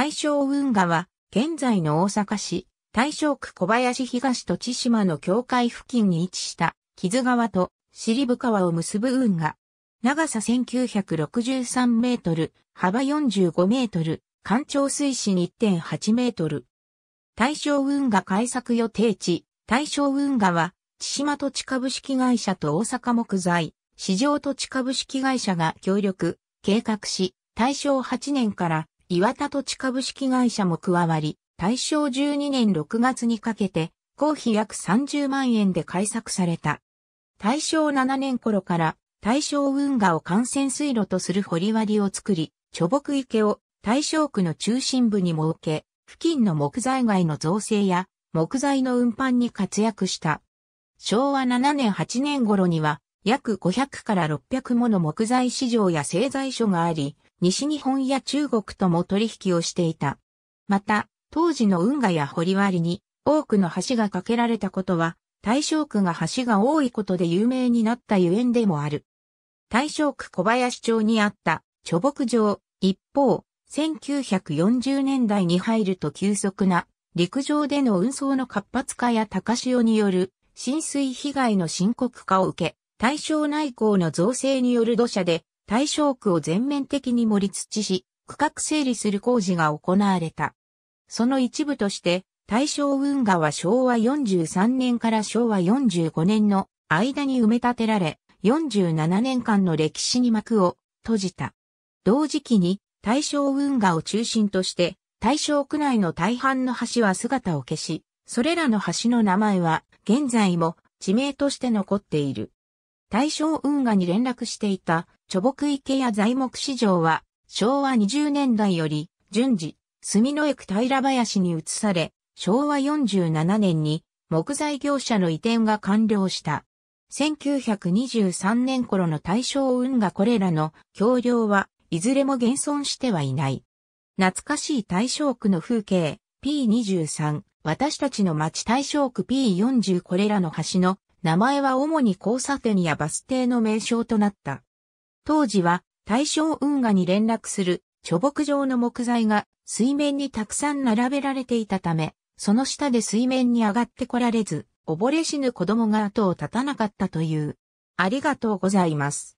大正運河は、現在の大阪市、大正区小林東と千島の境界付近に位置した、木津川と尻部川を結ぶ運河。長さ1963メートル、幅45メートル、干潮水深1.8メートル。大正運河開削予定地、大正運河は、千島土地株式会社と大阪木材、市場土地株式会社が協力、計画し、大正8年から岩田土地株式会社も加わり、大正12年6月にかけて、公費約30万円で開作された。大正7年頃から大正運河を幹線水路とする掘割を作り、貯木池を大正区の中心部に設け、付近の木材街の造成や木材の運搬に活躍した。昭和7年8年頃には約500から600もの木材市場や製材所があり、西日本や中国とも取引をしていた。また、当時の運河や掘割に多くの橋が架けられたことは、大正区が橋が多いことで有名になったゆえんでもある。大正区小林町にあった貯木場、一方、1940年代に入ると急速な陸上での運送の活発化や高潮による浸水被害の深刻化を受け、大正内港の造成による土砂で対象区を全面的に盛り土し、区画整理する工事が行われた。その一部として、大正運河は昭和43年から昭和45年の間に埋め立てられ、47年間の歴史に幕を閉じた。同時期に大正運河を中心として、大正区内の大半の橋は姿を消し、それらの橋の名前は現在も地名として残っている。大正運河に連絡していた貯木池や材木市場は昭和20年代より順次、住の駅平林に移され、昭和47年に木材業者の移転が完了した。1923年頃の大正運河これらの橋梁はいずれも現存してはいない。懐かしい大正区の風景 P23、私たちの町大正区 P40 これらの橋の名前は主に交差点やバス停の名称となった。当時は大正運河に連絡する貯木状の木材が水面にたくさん並べられていたため、その下で水面に上がってこられず、溺れ死ぬ子供が後を絶たなかったという。ありがとうございます。